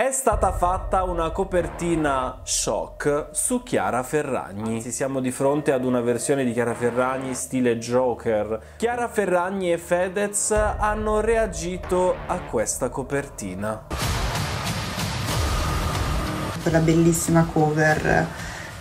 È stata fatta una copertina shock su Chiara Ferragni. Anzi, siamo di fronte ad una versione di Chiara Ferragni stile Joker. Chiara Ferragni e Fedez hanno reagito a questa copertina. Quella bellissima cover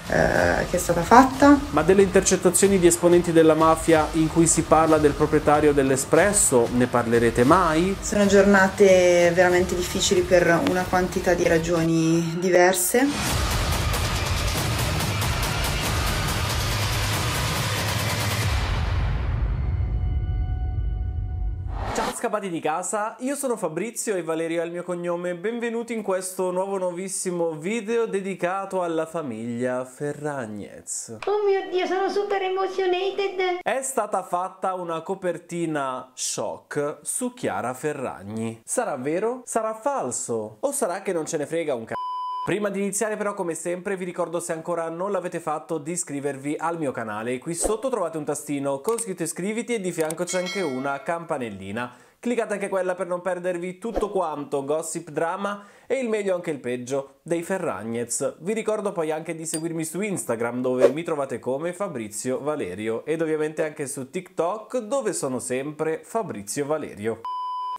eh, che è stata fatta. Ma delle intercettazioni di esponenti della mafia in cui si parla del proprietario dell'Espresso ne parlerete mai? Sono giornate veramente difficili per una quantità di ragioni diverse. scappati di casa, io sono Fabrizio e Valerio è il mio cognome, benvenuti in questo nuovo nuovissimo video dedicato alla famiglia Ferragnez. Oh mio Dio, sono super emotionated! È stata fatta una copertina shock su Chiara Ferragni. Sarà vero? Sarà falso? O sarà che non ce ne frega un c***o? Prima di iniziare però come sempre vi ricordo se ancora non l'avete fatto di iscrivervi al mio canale. Qui sotto trovate un tastino con scritto iscriviti e di fianco c'è anche una campanellina cliccate anche quella per non perdervi tutto quanto, gossip, drama e il meglio anche il peggio dei Ferragnez. Vi ricordo poi anche di seguirmi su Instagram dove mi trovate come Fabrizio Valerio ed ovviamente anche su TikTok dove sono sempre Fabrizio Valerio.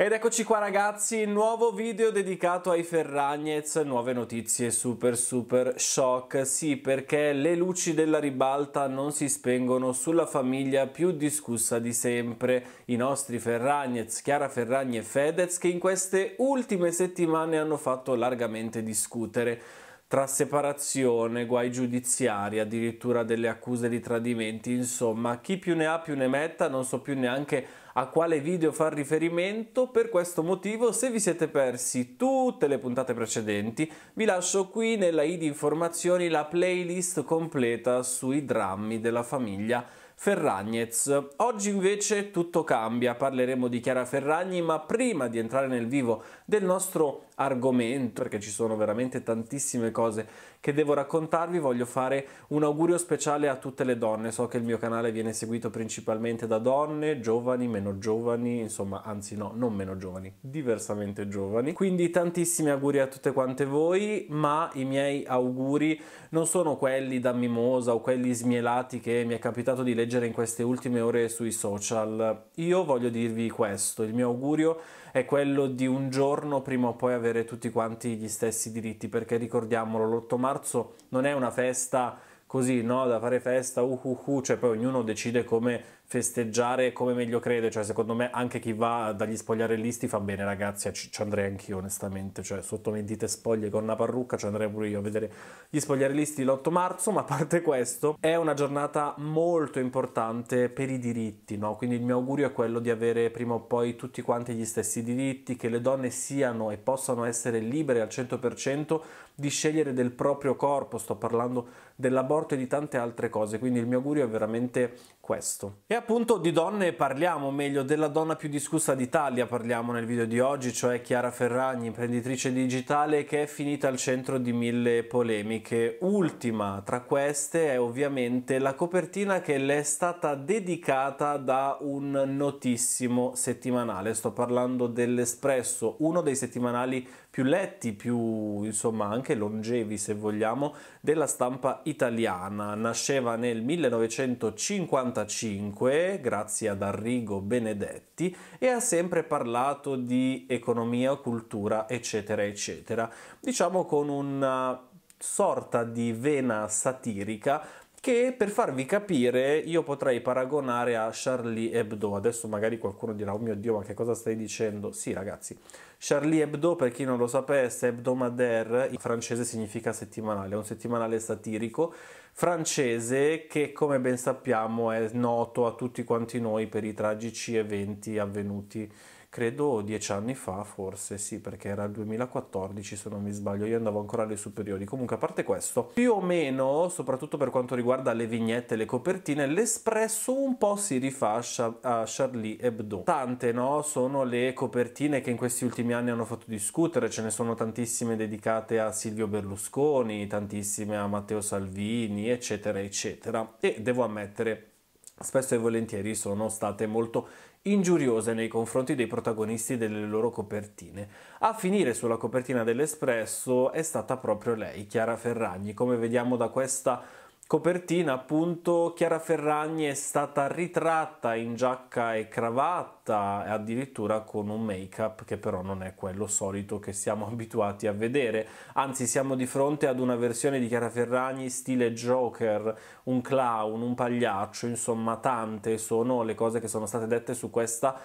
Ed eccoci qua ragazzi, nuovo video dedicato ai Ferragnez, nuove notizie super super shock, sì perché le luci della ribalta non si spengono sulla famiglia più discussa di sempre, i nostri Ferragnez, Chiara Ferragni e Fedez che in queste ultime settimane hanno fatto largamente discutere tra separazione, guai giudiziari, addirittura delle accuse di tradimenti, insomma chi più ne ha più ne metta, non so più neanche a quale video far riferimento, per questo motivo se vi siete persi tutte le puntate precedenti vi lascio qui nella i di informazioni la playlist completa sui drammi della famiglia Ferragnez. Oggi invece tutto cambia, parleremo di Chiara Ferragni, ma prima di entrare nel vivo del nostro argomento perché ci sono veramente tantissime cose che devo raccontarvi. Voglio fare un augurio speciale a tutte le donne. So che il mio canale viene seguito principalmente da donne, giovani, meno giovani, insomma, anzi no, non meno giovani, diversamente giovani. Quindi tantissimi auguri a tutte quante voi, ma i miei auguri non sono quelli da mimosa o quelli smielati che mi è capitato di leggere in queste ultime ore sui social. Io voglio dirvi questo, il mio augurio è quello di un giorno prima o poi avere tutti quanti gli stessi diritti, perché ricordiamolo, l'8 marzo non è una festa così, no? da fare festa, uh, uh, uh, cioè poi ognuno decide come festeggiare come meglio crede, cioè secondo me anche chi va dagli spogliarellisti fa bene ragazzi, ci, ci andrei anch'io onestamente, cioè sotto mentite spoglie con una parrucca ci andrei pure io a vedere gli spogliarellisti l'8 marzo, ma a parte questo è una giornata molto importante per i diritti, no? quindi il mio augurio è quello di avere prima o poi tutti quanti gli stessi diritti, che le donne siano e possano essere libere al 100% di scegliere del proprio corpo, sto parlando dell'aborto e di tante altre cose, quindi il mio augurio è veramente questo. E appunto di donne parliamo, meglio della donna più discussa d'Italia parliamo nel video di oggi, cioè Chiara Ferragni, imprenditrice digitale che è finita al centro di mille polemiche. Ultima tra queste è ovviamente la copertina che le è stata dedicata da un notissimo settimanale, sto parlando dell'Espresso, uno dei settimanali più letti, più insomma anche longevi se vogliamo, della stampa italiana. Nasceva nel 1955 grazie ad Arrigo Benedetti e ha sempre parlato di economia, cultura, eccetera, eccetera. Diciamo con una sorta di vena satirica che per farvi capire io potrei paragonare a Charlie Hebdo. Adesso magari qualcuno dirà, oh mio Dio, ma che cosa stai dicendo? Sì ragazzi, Charlie Hebdo, per chi non lo sapesse, hebdomadaire, in francese significa settimanale, è un settimanale satirico francese che come ben sappiamo è noto a tutti quanti noi per i tragici eventi avvenuti credo dieci anni fa forse, sì, perché era il 2014 se non mi sbaglio, io andavo ancora alle superiori. Comunque, a parte questo, più o meno, soprattutto per quanto riguarda le vignette e le copertine, l'espresso un po' si rifà a Charlie Hebdo. Tante, no? Sono le copertine che in questi ultimi anni hanno fatto discutere, ce ne sono tantissime dedicate a Silvio Berlusconi, tantissime a Matteo Salvini, eccetera, eccetera. E devo ammettere, spesso e volentieri sono state molto ingiuriose nei confronti dei protagonisti delle loro copertine. A finire sulla copertina dell'Espresso è stata proprio lei, Chiara Ferragni, come vediamo da questa copertina appunto Chiara Ferragni è stata ritratta in giacca e cravatta e addirittura con un make up che però non è quello solito che siamo abituati a vedere anzi siamo di fronte ad una versione di Chiara Ferragni stile Joker un clown, un pagliaccio insomma tante sono le cose che sono state dette su questa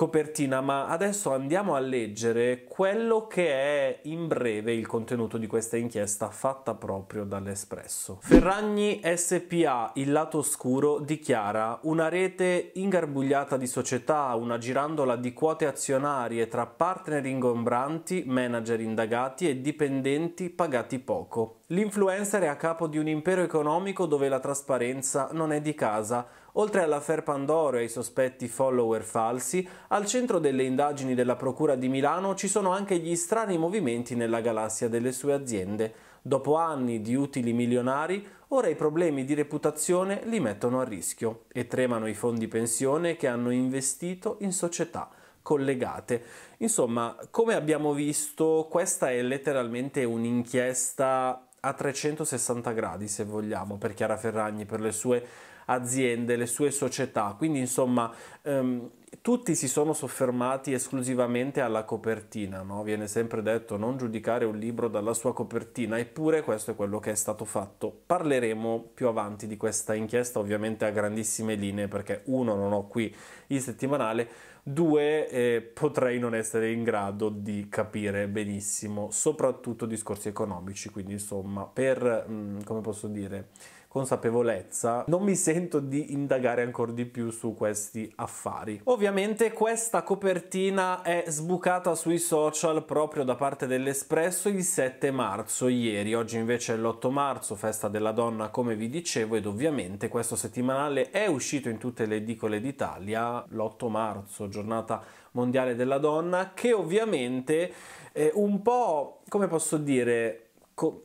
copertina, ma adesso andiamo a leggere quello che è in breve il contenuto di questa inchiesta fatta proprio dall'Espresso. Ferragni SPA, il lato oscuro, dichiara una rete ingarbugliata di società, una girandola di quote azionarie tra partner ingombranti, manager indagati e dipendenti pagati poco. L'influencer è a capo di un impero economico dove la trasparenza non è di casa Oltre all'affair Pandoro e ai sospetti follower falsi, al centro delle indagini della Procura di Milano ci sono anche gli strani movimenti nella galassia delle sue aziende. Dopo anni di utili milionari, ora i problemi di reputazione li mettono a rischio e tremano i fondi pensione che hanno investito in società collegate. Insomma, come abbiamo visto, questa è letteralmente un'inchiesta a 360 gradi, se vogliamo, per Chiara Ferragni, per le sue aziende, le sue società. Quindi insomma ehm, tutti si sono soffermati esclusivamente alla copertina, no? viene sempre detto non giudicare un libro dalla sua copertina, eppure questo è quello che è stato fatto. Parleremo più avanti di questa inchiesta ovviamente a grandissime linee perché uno non ho qui il settimanale, due eh, potrei non essere in grado di capire benissimo, soprattutto discorsi economici, quindi insomma per, mh, mm, come posso dire, consapevolezza, non mi sento di indagare ancora di più su questi affari. Ovviamente questa copertina è sbucata sui social proprio da parte dell'Espresso il 7 marzo, ieri, oggi invece è l'8 marzo, festa della donna come vi dicevo ed ovviamente questo settimanale è uscito in tutte le edicole d'Italia l'8 marzo, giornata mondiale della donna, che ovviamente è un po', come posso dire,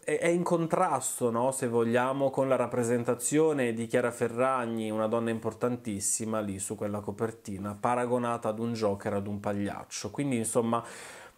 è in contrasto, no, se vogliamo, con la rappresentazione di Chiara Ferragni, una donna importantissima lì su quella copertina, paragonata ad un Joker, ad un pagliaccio. Quindi, insomma,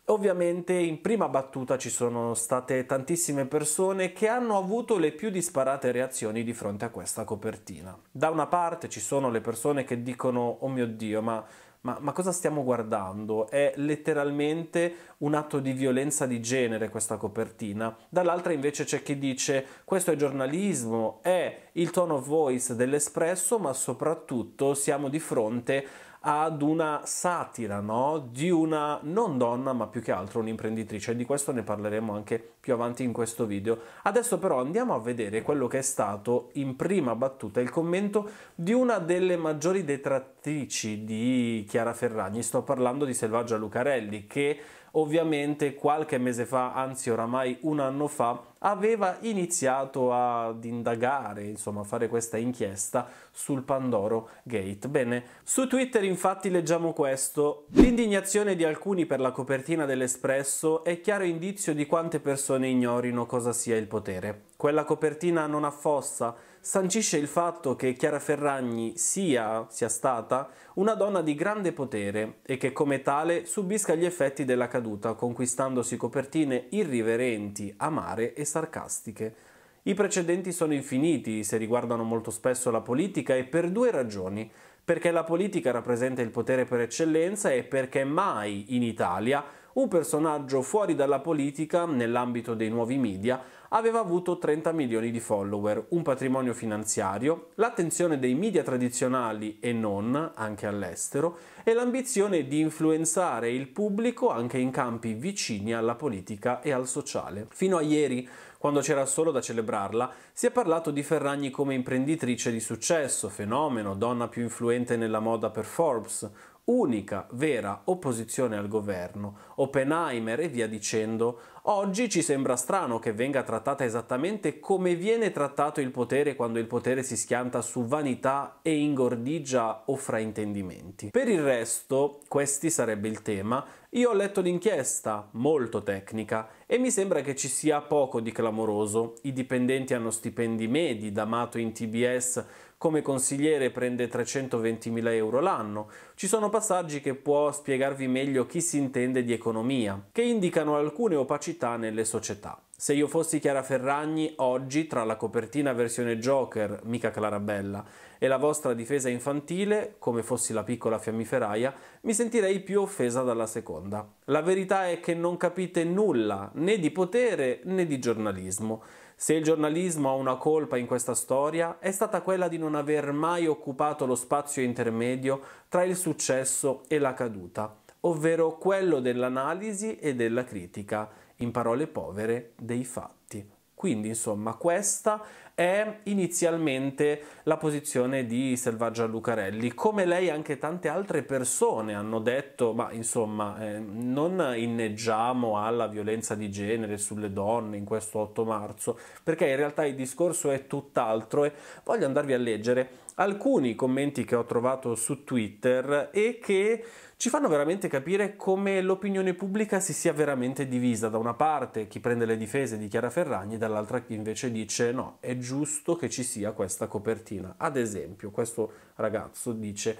Ovviamente in prima battuta ci sono state tantissime persone che hanno avuto le più disparate reazioni di fronte a questa copertina. Da una parte ci sono le persone che dicono oh mio dio ma ma, ma, cosa stiamo guardando? È letteralmente un atto di violenza di genere questa copertina. Dall'altra invece c'è chi dice questo è giornalismo, è il tone of voice dell'espresso, ma soprattutto siamo di fronte a ad una satira no? di una non donna ma più che altro un'imprenditrice e di questo ne parleremo anche più avanti in questo video. Adesso però andiamo a vedere quello che è stato in prima battuta il commento di una delle maggiori detrattrici di Chiara Ferragni, sto parlando di Selvaggia Lucarelli che ovviamente qualche mese fa, anzi oramai un anno fa, aveva iniziato ad indagare, insomma a fare questa inchiesta sul Pandoro Gate. Bene, su Twitter infatti leggiamo questo. L'indignazione di alcuni per la copertina dell'Espresso è chiaro indizio di quante persone ignorino cosa sia il potere quella copertina non affossa, sancisce il fatto che Chiara Ferragni sia, sia stata, una donna di grande potere e che come tale subisca gli effetti della caduta, conquistandosi copertine irriverenti, amare e sarcastiche. I precedenti sono infiniti se riguardano molto spesso la politica e per due ragioni, perché la politica rappresenta il potere per eccellenza e perché mai in Italia un personaggio fuori dalla politica nell'ambito dei nuovi media aveva avuto 30 milioni di follower, un patrimonio finanziario, l'attenzione dei media tradizionali e non, anche all'estero, e l'ambizione di influenzare il pubblico anche in campi vicini alla politica e al sociale. Fino a ieri, quando c'era solo da celebrarla, si è parlato di Ferragni come imprenditrice di successo, fenomeno, donna più influente nella moda per Forbes, unica vera opposizione al governo, Oppenheimer e via dicendo, oggi ci sembra strano che venga trattata esattamente come viene trattato il potere quando il potere si schianta su vanità e ingordigia o fraintendimenti. Per il resto, questi sarebbe il tema, io ho letto l'inchiesta, molto tecnica, e mi sembra che ci sia poco di clamoroso. I dipendenti hanno stipendi medi, D'Amato in TBS come consigliere prende 320.000 euro l'anno. Ci sono passaggi che può spiegarvi meglio chi si intende di economia, che indicano alcune opacità nelle società. Se io fossi Chiara Ferragni, oggi tra la copertina versione Joker, mica Clarabella, e la vostra difesa infantile, come fossi la piccola fiammiferaia, mi sentirei più offesa dalla seconda. La verità è che non capite nulla né di potere né di giornalismo. Se il giornalismo ha una colpa in questa storia, è stata quella di non aver mai occupato lo spazio intermedio tra il successo e la caduta, ovvero quello dell'analisi e della critica, in parole povere, dei fatti. Quindi, insomma, questa è inizialmente la posizione di Selvaggia Lucarelli. Come lei, anche tante altre persone hanno detto, ma insomma, eh, non inneggiamo alla violenza di genere sulle donne in questo 8 marzo, perché in realtà il discorso è tutt'altro e voglio andarvi a leggere alcuni commenti che ho trovato su Twitter e che ci fanno veramente capire come l'opinione pubblica si sia veramente divisa. Da una parte chi prende le difese di Chiara Ferragni, dall'altra chi invece dice no, è giusto che ci sia questa copertina. Ad esempio, questo ragazzo dice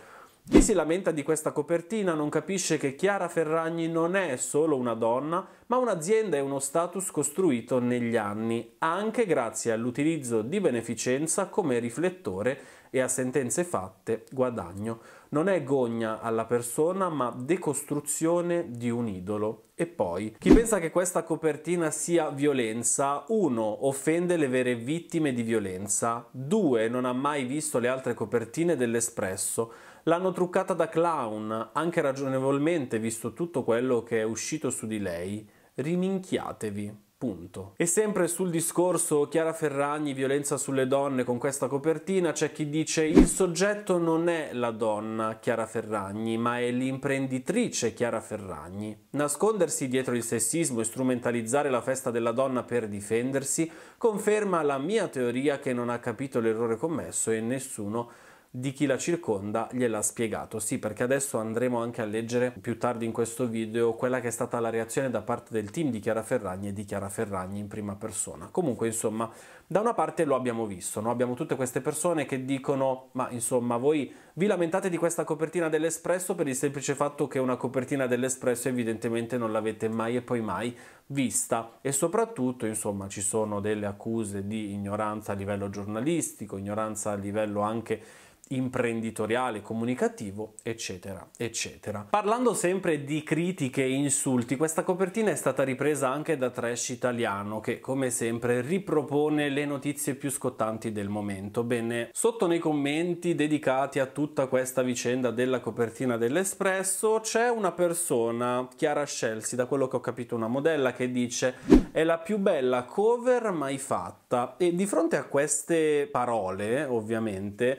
chi si lamenta di questa copertina non capisce che Chiara Ferragni non è solo una donna, ma un'azienda e uno status costruito negli anni, anche grazie all'utilizzo di beneficenza come riflettore e a sentenze fatte guadagno. Non è gogna alla persona, ma decostruzione di un idolo. E poi, chi pensa che questa copertina sia violenza, 1. offende le vere vittime di violenza, 2. non ha mai visto le altre copertine dell'Espresso, L'hanno truccata da clown, anche ragionevolmente visto tutto quello che è uscito su di lei. Riminchiatevi. Punto. E sempre sul discorso Chiara Ferragni, violenza sulle donne con questa copertina, c'è chi dice il soggetto non è la donna Chiara Ferragni, ma è l'imprenditrice Chiara Ferragni. Nascondersi dietro il sessismo e strumentalizzare la festa della donna per difendersi conferma la mia teoria che non ha capito l'errore commesso e nessuno di chi la circonda gliel'ha spiegato. Sì, perché adesso andremo anche a leggere più tardi in questo video quella che è stata la reazione da parte del team di Chiara Ferragni e di Chiara Ferragni in prima persona. Comunque, insomma, da una parte lo abbiamo visto, no? abbiamo tutte queste persone che dicono "Ma insomma, voi vi lamentate di questa copertina dell'Espresso per il semplice fatto che una copertina dell'Espresso evidentemente non l'avete mai e poi mai vista e soprattutto, insomma, ci sono delle accuse di ignoranza a livello giornalistico, ignoranza a livello anche imprenditoriale, comunicativo, eccetera, eccetera. Parlando sempre di critiche e insulti, questa copertina è stata ripresa anche da Trash Italiano, che come sempre ripropone le notizie più scottanti del momento. Bene, sotto nei commenti dedicati a tutta questa vicenda della copertina dell'Espresso c'è una persona, Chiara Scelsi, da quello che ho capito una modella, che dice è la più bella cover mai fatta. E di fronte a queste parole, ovviamente,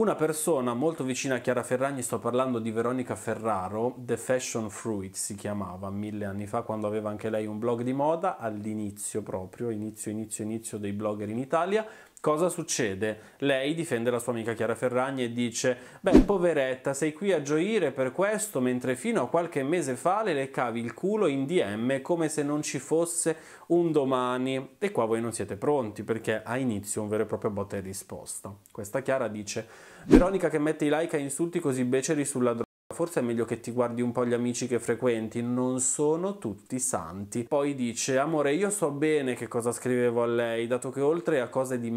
una persona molto vicina a Chiara Ferragni, sto parlando di Veronica Ferraro, The Fashion Fruit si chiamava mille anni fa quando aveva anche lei un blog di moda, all'inizio proprio, inizio, inizio, inizio dei blogger in Italia Cosa succede? Lei difende la sua amica Chiara Ferragni e dice: Beh, poveretta, sei qui a gioire per questo, mentre fino a qualche mese fa le leccavi il culo in DM come se non ci fosse un domani. E qua voi non siete pronti perché ha inizio un vero e proprio botta e risposta. Questa Chiara dice: Veronica che mette i like a insulti così beceri sulla droga forse è meglio che ti guardi un po' gli amici che frequenti, non sono tutti santi. Poi dice, amore, io so bene che cosa scrivevo a lei, dato che oltre a cose di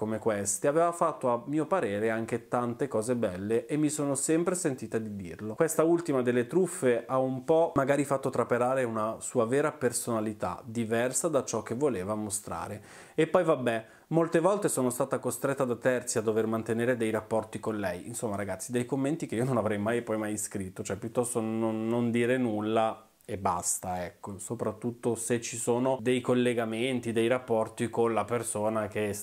come queste aveva fatto a mio parere anche tante cose belle e mi sono sempre sentita di dirlo. Questa ultima delle truffe ha un po' magari fatto traperare una sua vera personalità, diversa da ciò che voleva mostrare. E poi vabbè, Molte volte sono stata costretta da terzi a dover mantenere dei rapporti con lei. Insomma, ragazzi, dei commenti che io non avrei mai poi mai scritto, cioè piuttosto non, non dire nulla e basta, ecco, soprattutto se ci sono dei collegamenti, dei rapporti con la persona che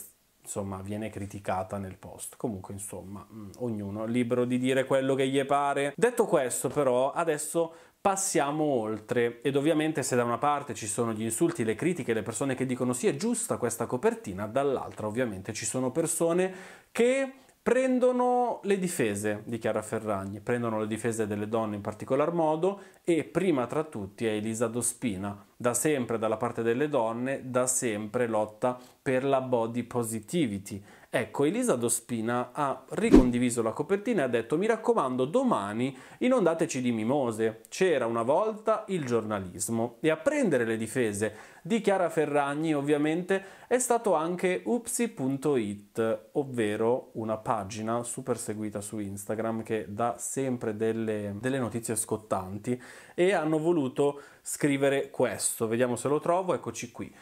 insomma viene criticata nel post. Comunque insomma, mm, ognuno è libero di dire quello che gli pare. Detto questo però, adesso passiamo oltre ed ovviamente se da una parte ci sono gli insulti, le critiche, le persone che dicono sì è giusta questa copertina, dall'altra ovviamente ci sono persone che Prendono le difese di Chiara Ferragni, prendono le difese delle donne in particolar modo e prima tra tutti è Elisa Dospina, da sempre dalla parte delle donne, da sempre lotta per la body positivity, Ecco, Elisa Dospina ha ricondiviso la copertina e ha detto mi raccomando domani inondateci di mimose, c'era una volta il giornalismo e a prendere le difese di Chiara Ferragni ovviamente è stato anche upsi.it, ovvero una pagina super seguita su Instagram che dà sempre delle, delle notizie scottanti e hanno voluto scrivere questo, vediamo se lo trovo, eccoci qui.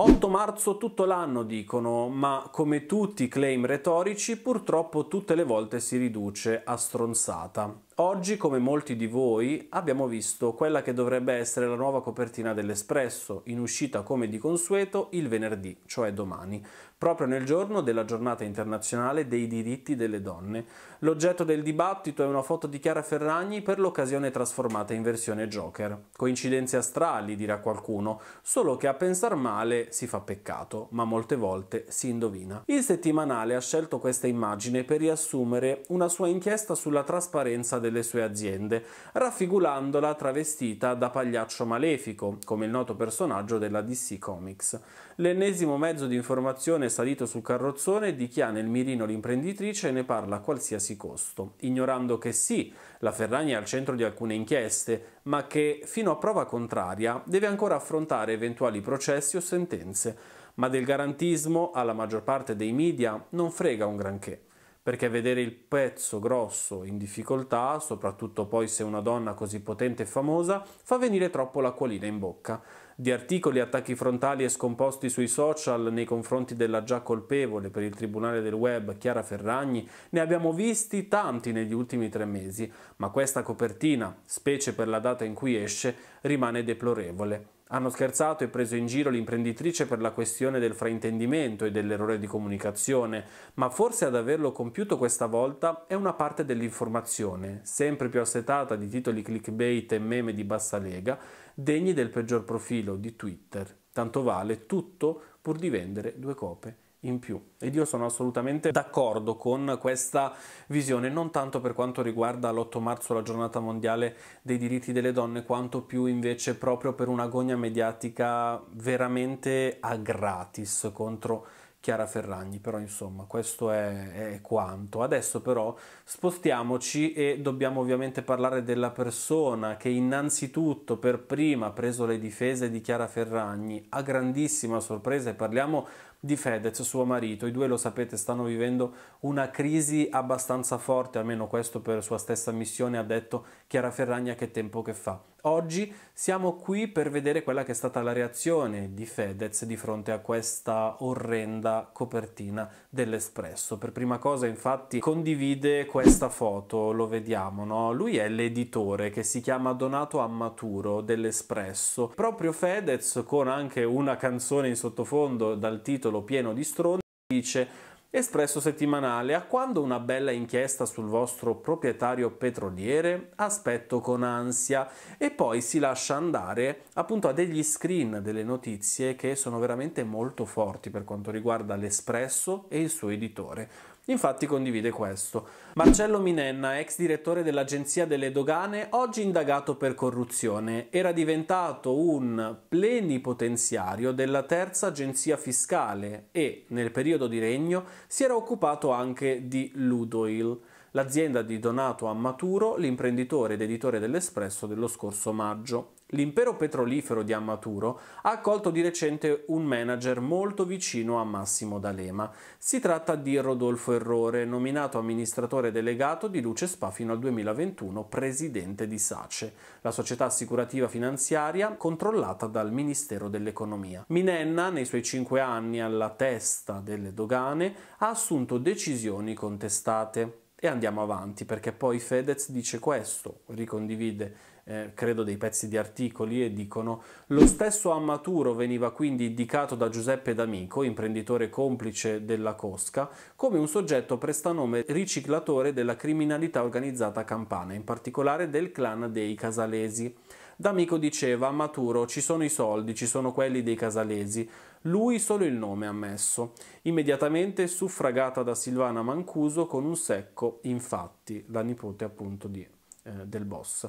8 marzo tutto l'anno dicono, ma come tutti i claim retorici purtroppo tutte le volte si riduce a stronzata. Oggi, come molti di voi, abbiamo visto quella che dovrebbe essere la nuova copertina dell'Espresso, in uscita come di consueto il venerdì, cioè domani, proprio nel giorno della giornata internazionale dei diritti delle donne. L'oggetto del dibattito è una foto di Chiara Ferragni per l'occasione trasformata in versione Joker. Coincidenze astrali, dirà qualcuno, solo che a pensar male si fa peccato, ma molte volte si indovina. Il settimanale ha scelto questa immagine per riassumere una sua inchiesta sulla trasparenza del delle sue aziende, raffigurandola travestita da pagliaccio malefico, come il noto personaggio della DC Comics. L'ennesimo mezzo di informazione è salito sul carrozzone di chi ha nel mirino l'imprenditrice e ne parla a qualsiasi costo, ignorando che sì, la Ferragni è al centro di alcune inchieste, ma che, fino a prova contraria, deve ancora affrontare eventuali processi o sentenze, ma del garantismo alla maggior parte dei media non frega un granché perché vedere il pezzo grosso in difficoltà, soprattutto poi se una donna così potente e famosa, fa venire troppo l'acquolina in bocca. Di articoli, attacchi frontali e scomposti sui social nei confronti della già colpevole per il Tribunale del Web Chiara Ferragni ne abbiamo visti tanti negli ultimi tre mesi, ma questa copertina, specie per la data in cui esce, rimane deplorevole. Hanno scherzato e preso in giro l'imprenditrice per la questione del fraintendimento e dell'errore di comunicazione, ma forse ad averlo compiuto questa volta è una parte dell'informazione, sempre più assetata di titoli clickbait e meme di bassa lega, degni del peggior profilo di Twitter. Tanto vale tutto pur di vendere due copie in più. Ed io sono assolutamente d'accordo con questa visione, non tanto per quanto riguarda l'8 marzo, la giornata mondiale dei diritti delle donne, quanto più invece proprio per un'agonia mediatica veramente a gratis contro Chiara Ferragni, però insomma questo è, è, quanto. Adesso però spostiamoci e dobbiamo ovviamente parlare della persona che innanzitutto per prima ha preso le difese di Chiara Ferragni a grandissima sorpresa e parliamo di Fedez, suo marito. I due lo sapete stanno vivendo una crisi abbastanza forte, almeno questo per sua stessa missione ha detto Chiara Ferragni a che tempo che fa. Oggi siamo qui per vedere quella che è stata la reazione di Fedez di fronte a questa orrenda copertina dell'Espresso. Per prima cosa infatti condivide questa foto, lo vediamo, no? Lui è l'editore che si chiama Donato Ammaturo dell'Espresso. Proprio Fedez con anche una canzone in sottofondo dal titolo pieno di stronzi dice Espresso settimanale, a quando una bella inchiesta sul vostro proprietario petroliere? Aspetto con ansia e poi si lascia andare appunto a degli screen delle notizie che sono veramente molto forti per quanto riguarda l'Espresso e il suo editore. Infatti condivide questo. Marcello Minenna, ex direttore dell'Agenzia delle Dogane, oggi indagato per corruzione, era diventato un plenipotenziario della terza agenzia fiscale e, nel periodo di regno, si era occupato anche di Ludoil l'azienda di Donato Ammaturo, l'imprenditore ed editore dell'Espresso dello scorso maggio. L'impero petrolifero di Ammaturo ha accolto di recente un manager molto vicino a Massimo D'Alema. Si tratta di Rodolfo Errore, nominato amministratore delegato di Luce Spa fino al 2021, presidente di SACE, la società assicurativa finanziaria controllata dal Ministero dell'Economia. Minenna, nei suoi cinque anni alla testa delle dogane, ha assunto decisioni contestate. E andiamo avanti perché poi Fedez dice questo, ricondivide eh, credo dei pezzi di articoli e dicono lo stesso Ammaturo veniva quindi indicato da Giuseppe D'Amico, imprenditore complice della Cosca, come un soggetto prestanome riciclatore della criminalità organizzata campana, in particolare del clan dei Casalesi. D'Amico diceva a ci sono i soldi, ci sono quelli dei Casalesi, lui solo il nome ha messo, immediatamente suffragata da Silvana Mancuso con un secco, infatti, la nipote appunto di, eh, del boss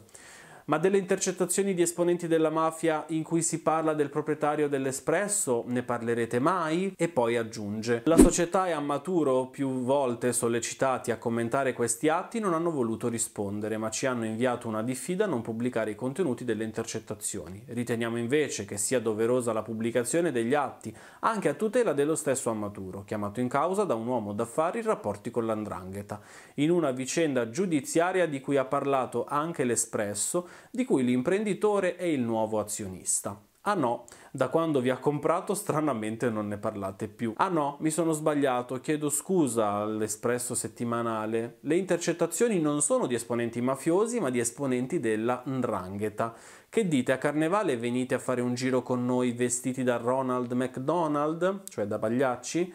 ma delle intercettazioni di esponenti della mafia in cui si parla del proprietario dell'Espresso ne parlerete mai? E poi aggiunge, la società e Ammaturo, più volte sollecitati a commentare questi atti, non hanno voluto rispondere, ma ci hanno inviato una diffida a non pubblicare i contenuti delle intercettazioni. Riteniamo invece che sia doverosa la pubblicazione degli atti, anche a tutela dello stesso Ammaturo, chiamato in causa da un uomo d'affari in rapporti con l'andrangheta, in una vicenda giudiziaria di cui ha parlato anche l'Espresso, di cui l'imprenditore è il nuovo azionista. Ah no, da quando vi ha comprato stranamente non ne parlate più. Ah no, mi sono sbagliato, chiedo scusa all'espresso settimanale. Le intercettazioni non sono di esponenti mafiosi, ma di esponenti della Ndrangheta. Che dite, a carnevale venite a fare un giro con noi vestiti da Ronald McDonald, cioè da pagliacci?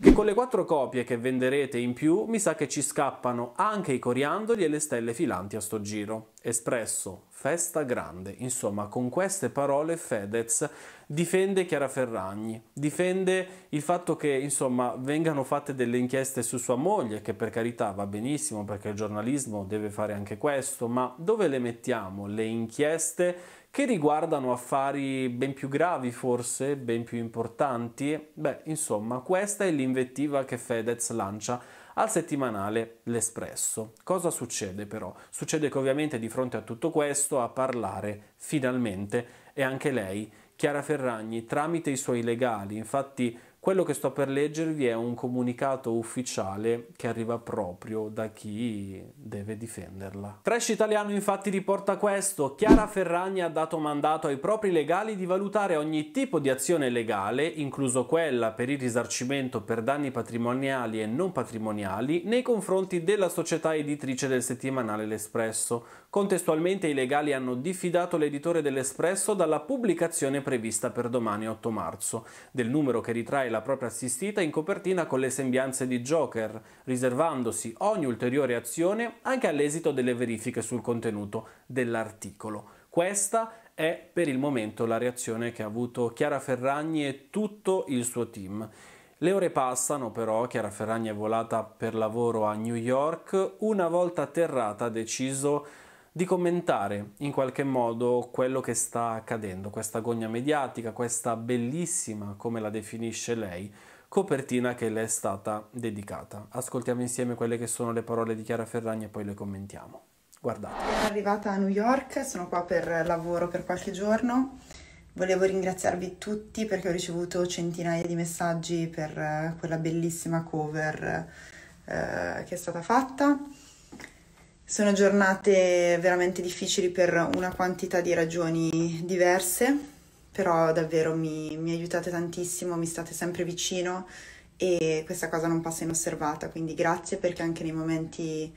che con le quattro copie che venderete in più mi sa che ci scappano anche i coriandoli e le stelle filanti a sto giro. Espresso, festa grande, insomma con queste parole Fedez difende Chiara Ferragni, difende il fatto che insomma vengano fatte delle inchieste su sua moglie, che per carità va benissimo perché il giornalismo deve fare anche questo, ma dove le mettiamo le inchieste che riguardano affari ben più gravi forse, ben più importanti. Beh, insomma, questa è l'invettiva che Fedez lancia al settimanale L'Espresso. Cosa succede però? Succede che ovviamente di fronte a tutto questo a parlare finalmente è anche lei, Chiara Ferragni, tramite i suoi legali. Infatti quello che sto per leggervi è un comunicato ufficiale che arriva proprio da chi deve difenderla. Trash Italiano infatti riporta questo. Chiara Ferragni ha dato mandato ai propri legali di valutare ogni tipo di azione legale, incluso quella per il risarcimento per danni patrimoniali e non patrimoniali, nei confronti della società editrice del settimanale L'Espresso. Contestualmente i legali hanno diffidato l'editore dell'Espresso dalla pubblicazione prevista per domani 8 marzo, del numero che ritrae la propria assistita in copertina con le sembianze di Joker, riservandosi ogni ulteriore azione anche all'esito delle verifiche sul contenuto dell'articolo. Questa è per il momento la reazione che ha avuto Chiara Ferragni e tutto il suo team. Le ore passano però, Chiara Ferragni è volata per lavoro a New York, una volta atterrata ha deciso di commentare in qualche modo quello che sta accadendo, questa gogna mediatica, questa bellissima, come la definisce lei, copertina che le è stata dedicata. Ascoltiamo insieme quelle che sono le parole di Chiara Ferragni e poi le commentiamo. Guardate. Sono arrivata a New York, sono qua per lavoro per qualche giorno. Volevo ringraziarvi tutti perché ho ricevuto centinaia di messaggi per eh, quella bellissima cover eh, che è stata fatta sono giornate veramente difficili per una quantità di ragioni diverse, però davvero mi, mi aiutate tantissimo, mi state sempre vicino e questa cosa non passa inosservata, quindi grazie perché anche nei momenti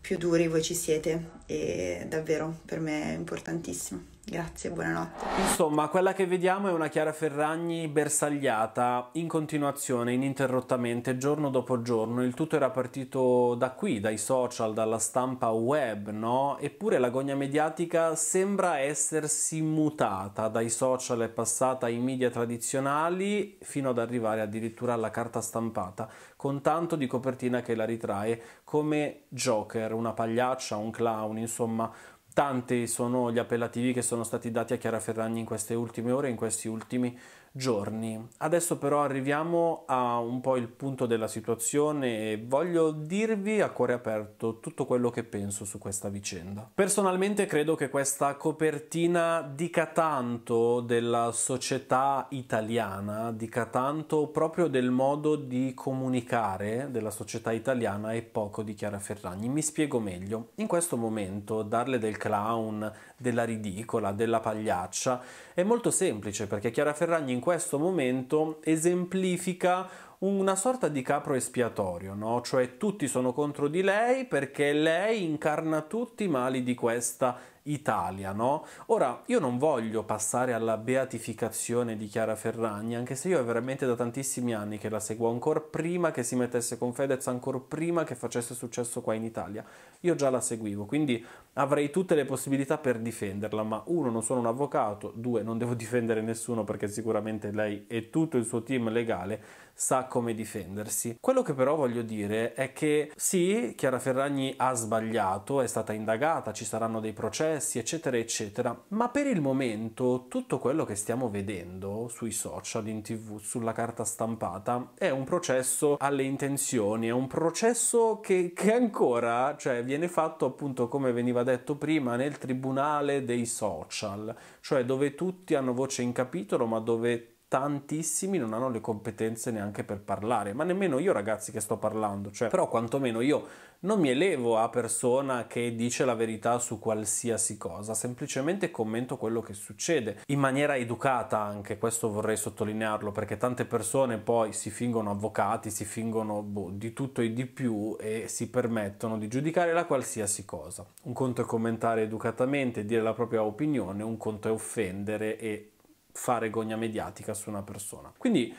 più duri voi ci siete e davvero per me è importantissimo. Grazie, buonanotte. Insomma, quella che vediamo è una Chiara Ferragni bersagliata in continuazione, ininterrottamente, giorno dopo giorno. Il tutto era partito da qui, dai social, dalla stampa web, no? Eppure l'agonia mediatica sembra essersi mutata. Dai social è passata ai media tradizionali fino ad arrivare addirittura alla carta stampata, con tanto di copertina che la ritrae come Joker, una pagliaccia, un clown, insomma Tanti sono gli appellativi che sono stati dati a Chiara Ferragni in queste ultime ore, in questi ultimi giorni. Adesso però arriviamo a un po' il punto della situazione e voglio dirvi a cuore aperto tutto quello che penso su questa vicenda. Personalmente credo che questa copertina dica tanto della società italiana, dica tanto proprio del modo di comunicare della società italiana e poco di Chiara Ferragni. Mi spiego meglio. In questo momento darle del clown, della ridicola, della pagliaccia è molto semplice perché Chiara Ferragni in questo momento esemplifica una sorta di capro espiatorio, no? cioè tutti sono contro di lei perché lei incarna tutti i mali di questa Italia, no? Ora, io non voglio passare alla beatificazione di Chiara Ferragni, anche se io è veramente da tantissimi anni che la seguo, ancora prima che si mettesse con Fedez, ancora prima che facesse successo qua in Italia. Io già la seguivo, quindi avrei tutte le possibilità per difenderla, ma uno, non sono un avvocato, due, non devo difendere nessuno perché sicuramente lei e tutto il suo team legale sa come difendersi. Quello che però voglio dire è che sì, Chiara Ferragni ha sbagliato, è stata indagata, ci saranno dei processi, interessi, eccetera, eccetera. Ma per il momento tutto quello che stiamo vedendo sui social, in tv, sulla carta stampata, è un processo alle intenzioni, è un processo che, che ancora cioè, viene fatto appunto come veniva detto prima nel tribunale dei social, cioè dove tutti hanno voce in capitolo ma dove tantissimi non hanno le competenze neanche per parlare, ma nemmeno io ragazzi che sto parlando, cioè però quantomeno io non mi elevo a persona che dice la verità su qualsiasi cosa, semplicemente commento quello che succede in maniera educata anche, questo vorrei sottolinearlo perché tante persone poi si fingono avvocati, si fingono boh, di tutto e di più e si permettono di giudicare la qualsiasi cosa. Un conto è commentare educatamente, dire la propria opinione, un conto è offendere e fare gogna mediatica su una persona. Quindi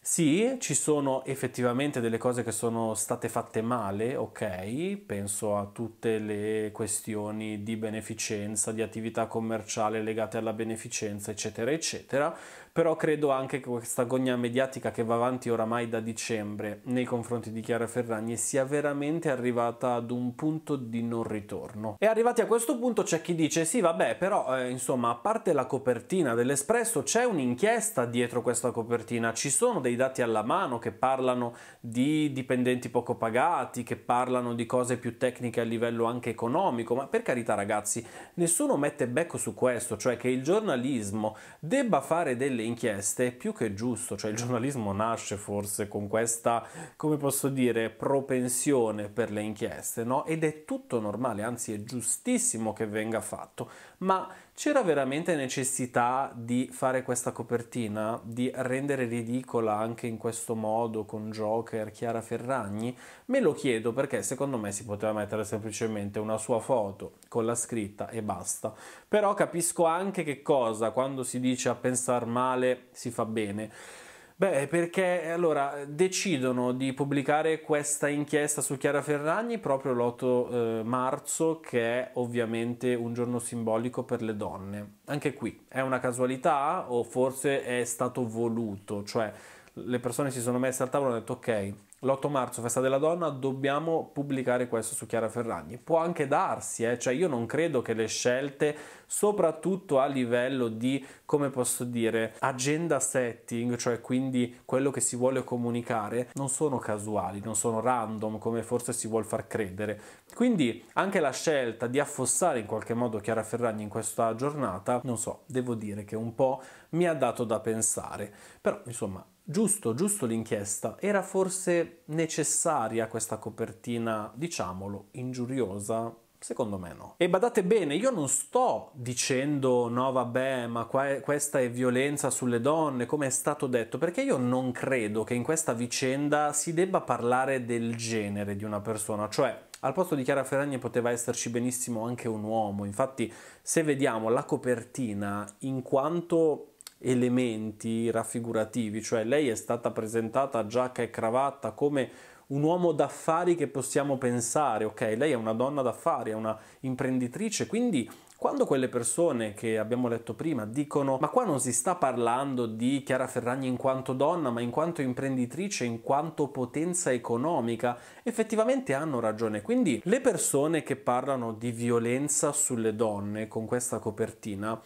sì, ci sono effettivamente delle cose che sono state fatte male, ok? Penso a tutte le questioni di beneficenza, di attività commerciale legate alla beneficenza, eccetera, eccetera, però credo anche che questa gogna mediatica che va avanti oramai da dicembre nei confronti di Chiara Ferragni sia veramente arrivata ad un punto di non ritorno. E arrivati a questo punto c'è chi dice sì vabbè però eh, insomma a parte la copertina dell'Espresso c'è un'inchiesta dietro questa copertina, ci sono dei dati alla mano che parlano di dipendenti poco pagati, che parlano di cose più tecniche a livello anche economico, ma per carità ragazzi nessuno mette becco su questo, cioè che il giornalismo debba fare delle inchieste è più che giusto, cioè il giornalismo nasce forse con questa, come posso dire, propensione per le inchieste, no? Ed è tutto normale, anzi è giustissimo che venga fatto ma c'era veramente necessità di fare questa copertina, di rendere ridicola anche in questo modo con Joker, Chiara Ferragni? Me lo chiedo perché secondo me si poteva mettere semplicemente una sua foto con la scritta e basta. Però capisco anche che cosa quando si dice a pensare male si fa bene. Beh, perché eh, allora decidono di pubblicare questa inchiesta su Chiara Ferragni proprio l'8 eh, marzo, che è ovviamente un giorno simbolico per le donne. Anche qui è una casualità o forse è stato voluto, cioè le persone si sono messe al tavolo e hanno detto ok, l'8 marzo, festa della donna, dobbiamo pubblicare questo su Chiara Ferragni. Può anche darsi, eh? cioè io non credo che le scelte, soprattutto a livello di, come posso dire, agenda setting, cioè quindi quello che si vuole comunicare, non sono casuali, non sono random come forse si vuole far credere. Quindi anche la scelta di affossare in qualche modo Chiara Ferragni in questa giornata, non so, devo dire che un po' mi ha dato da pensare. Però insomma Giusto, giusto l'inchiesta, era forse necessaria questa copertina, diciamolo, ingiuriosa Secondo me no. E badate bene, io non sto dicendo no vabbè, ma qua, questa è violenza sulle donne, come è stato detto, perché io non credo che in questa vicenda si debba parlare del genere di una persona, cioè al posto di Chiara Ferragni poteva esserci benissimo anche un uomo, infatti se vediamo la copertina in quanto elementi raffigurativi, cioè lei è stata presentata a giacca e cravatta come un uomo d'affari che possiamo pensare, ok? Lei è una donna d'affari, è una imprenditrice, quindi quando quelle persone che abbiamo letto prima dicono ma qua non si sta parlando di Chiara Ferragni in quanto donna, ma in quanto imprenditrice, in quanto potenza economica, effettivamente hanno ragione. Quindi le persone che parlano di violenza sulle donne con questa copertina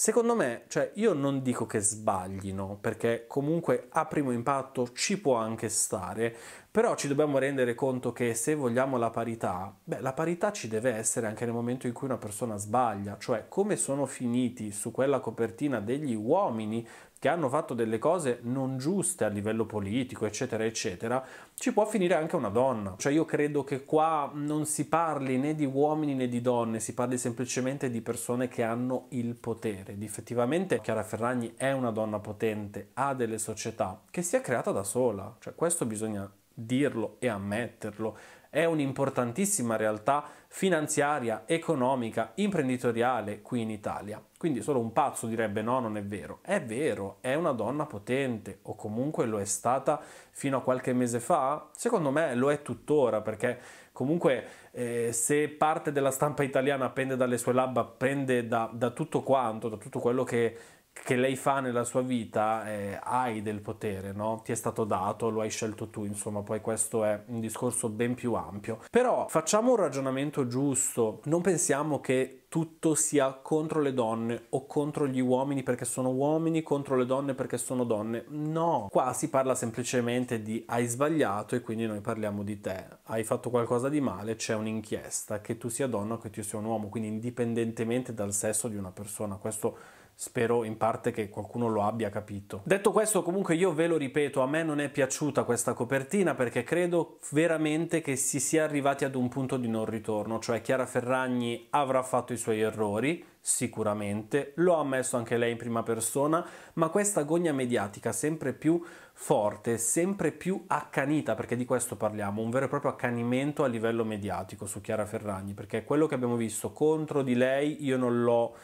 Secondo me, cioè, io non dico che sbaglino, perché comunque a primo impatto ci può anche stare, però ci dobbiamo rendere conto che se vogliamo la parità, beh, la parità ci deve essere anche nel momento in cui una persona sbaglia, cioè come sono finiti su quella copertina degli uomini, che hanno fatto delle cose non giuste a livello politico, eccetera, eccetera, ci può finire anche una donna. Cioè io credo che qua non si parli né di uomini né di donne, si parli semplicemente di persone che hanno il potere. Ed effettivamente Chiara Ferragni è una donna potente, ha delle società che si è creata da sola, cioè questo bisogna dirlo e ammetterlo è un'importantissima realtà finanziaria, economica, imprenditoriale qui in Italia. Quindi solo un pazzo direbbe no, non è vero. È vero, è una donna potente o comunque lo è stata fino a qualche mese fa? Secondo me lo è tuttora perché comunque eh, se parte della stampa italiana pende dalle sue labbra, pende da, da tutto quanto, da tutto quello che che lei fa nella sua vita eh, hai del potere, no? Ti è stato dato, lo hai scelto tu, insomma, poi questo è un discorso ben più ampio. Però facciamo un ragionamento giusto, non pensiamo che tutto sia contro le donne o contro gli uomini perché sono uomini, contro le donne perché sono donne. No, qua si parla semplicemente di hai sbagliato e quindi noi parliamo di te. Hai fatto qualcosa di male, c'è un'inchiesta, che tu sia donna o che tu sia un uomo, quindi indipendentemente dal sesso di una persona. Questo spero in parte che qualcuno lo abbia capito. Detto questo, comunque io ve lo ripeto, a me non è piaciuta questa copertina perché credo veramente che si sia arrivati ad un punto di non ritorno, cioè Chiara Ferragni avrà fatto i suoi errori, sicuramente, lo ha ammesso anche lei in prima persona, ma questa gogna mediatica sempre più forte, sempre più accanita, perché di questo parliamo, un vero e proprio accanimento a livello mediatico su Chiara Ferragni, perché quello che abbiamo visto contro di lei io non l'ho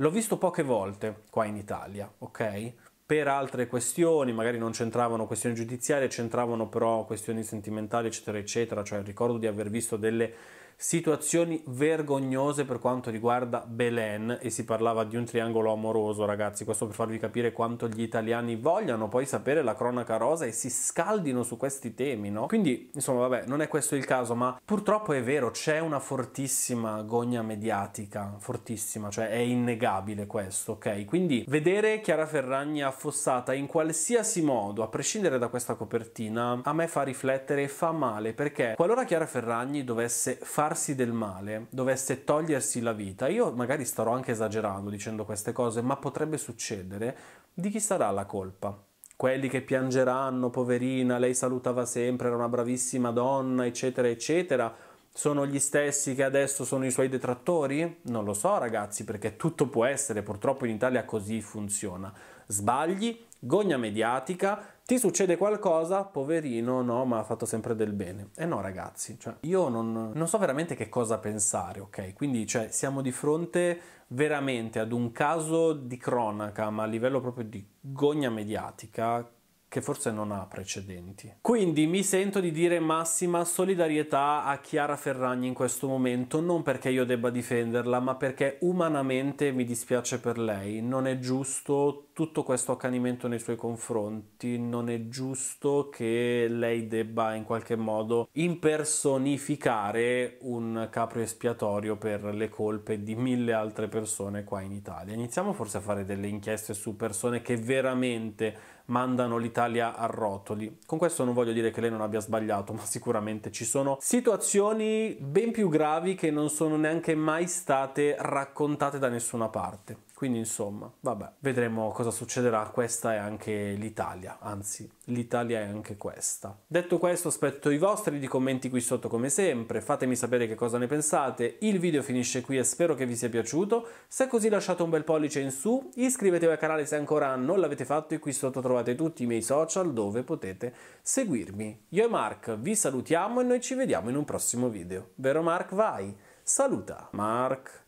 L'ho visto poche volte qua in Italia, ok? Per altre questioni, magari non c'entravano questioni giudiziarie, c'entravano però questioni sentimentali, eccetera, eccetera. Cioè ricordo di aver visto delle situazioni vergognose per quanto riguarda Belen e si parlava di un triangolo amoroso ragazzi, questo per farvi capire quanto gli italiani vogliano poi sapere la cronaca rosa e si scaldino su questi temi, no? Quindi insomma vabbè, non è questo il caso, ma purtroppo è vero, c'è una fortissima gogna mediatica, fortissima, cioè è innegabile questo, ok? Quindi vedere Chiara Ferragni affossata in qualsiasi modo, a prescindere da questa copertina, a me fa riflettere e fa male perché qualora Chiara Ferragni dovesse fare farsi del male, dovesse togliersi la vita, io magari starò anche esagerando dicendo queste cose, ma potrebbe succedere, di chi sarà la colpa? Quelli che piangeranno, poverina, lei salutava sempre, era una bravissima donna, eccetera, eccetera, sono gli stessi che adesso sono i suoi detrattori? Non lo so ragazzi, perché tutto può essere, purtroppo in Italia così funziona. Sbagli, gogna mediatica, ti succede qualcosa, poverino, no, ma ha fatto sempre del bene. E eh no, ragazzi, cioè, io non, non, so veramente che cosa pensare, ok? Quindi, cioè, siamo di fronte veramente ad un caso di cronaca, ma a livello proprio di gogna mediatica, che forse non ha precedenti. Quindi mi sento di dire massima solidarietà a Chiara Ferragni in questo momento, non perché io debba difenderla, ma perché umanamente mi dispiace per lei. Non è giusto tutto questo accanimento nei suoi confronti, non è giusto che lei debba in qualche modo impersonificare un capro espiatorio per le colpe di mille altre persone qua in Italia. Iniziamo forse a fare delle inchieste su persone che veramente mandano l'Italia a rotoli. Con questo non voglio dire che lei non abbia sbagliato, ma sicuramente ci sono situazioni ben più gravi che non sono neanche mai state raccontate da nessuna parte. Quindi insomma, vabbè, vedremo cosa succederà. Questa è anche l'Italia, anzi, l'Italia è anche questa. Detto questo, aspetto i vostri di commenti qui sotto come sempre, fatemi sapere che cosa ne pensate. Il video finisce qui e spero che vi sia piaciuto. Se è così lasciate un bel pollice in su, iscrivetevi al canale se ancora non l'avete fatto e qui sotto trovate tutti i miei social dove potete seguirmi. Io e Mark vi salutiamo e noi ci vediamo in un prossimo video. Vero Mark? Vai! Saluta! Mark...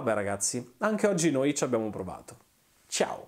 Vabbè ragazzi, anche oggi noi ci abbiamo provato. Ciao!